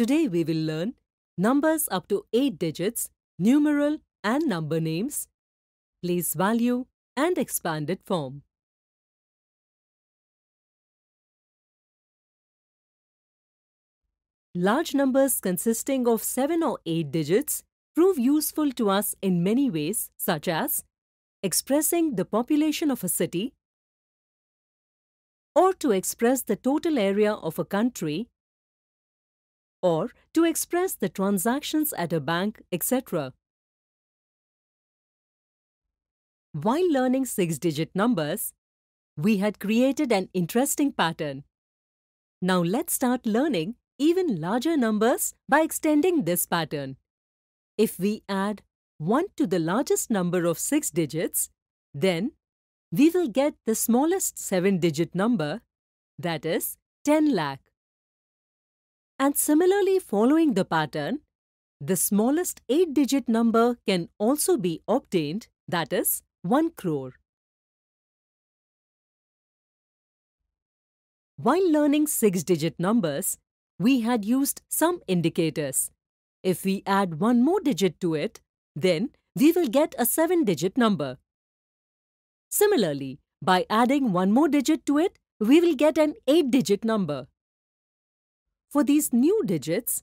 Today we will learn numbers up to 8 digits, numeral and number names, place value and expanded form. Large numbers consisting of 7 or 8 digits prove useful to us in many ways such as expressing the population of a city or to express the total area of a country or to express the transactions at a bank, etc. While learning six-digit numbers, we had created an interesting pattern. Now let's start learning even larger numbers by extending this pattern. If we add 1 to the largest number of 6 digits, then we will get the smallest 7-digit number, that is 10 lakh. And similarly, following the pattern, the smallest 8-digit number can also be obtained, that is 1 crore. While learning 6-digit numbers, we had used some indicators. If we add one more digit to it, then we will get a 7-digit number. Similarly, by adding one more digit to it, we will get an 8-digit number. For these new digits,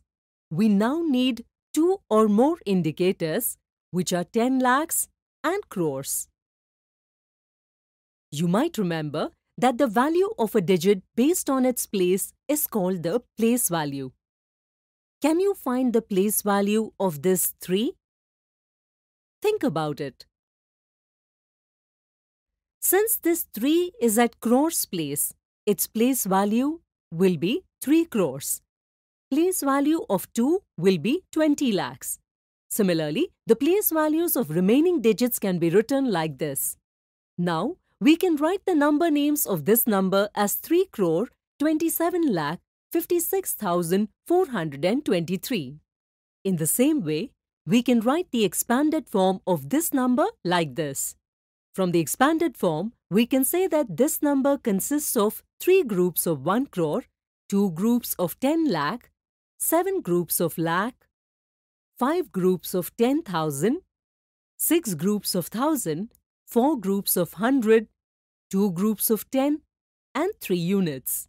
we now need two or more indicators which are 10 lakhs and crores. You might remember that the value of a digit based on its place is called the place value. Can you find the place value of this 3? Think about it. Since this 3 is at crores place, its place value will be 3 crores. Place value of 2 will be 20 lakhs. Similarly, the place values of remaining digits can be written like this. Now, we can write the number names of this number as 3 crore 27 lakh 56,423. In the same way, we can write the expanded form of this number like this. From the expanded form, we can say that this number consists of three groups of 1 crore, 2 groups of 10 lakh, 7 groups of lakh, 5 groups of 10,000, 6 groups of 1,000, 4 groups of 100, 2 groups of 10 and 3 units.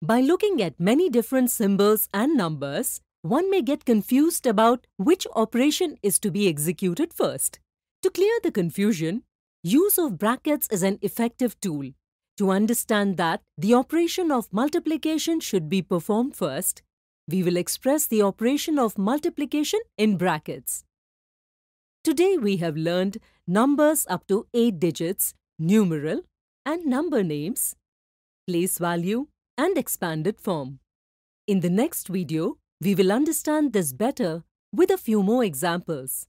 By looking at many different symbols and numbers, one may get confused about which operation is to be executed first. To clear the confusion, use of brackets is an effective tool. To understand that the operation of multiplication should be performed first, we will express the operation of multiplication in brackets. Today we have learned numbers up to 8 digits, numeral and number names, place value and expanded form. In the next video, we will understand this better with a few more examples.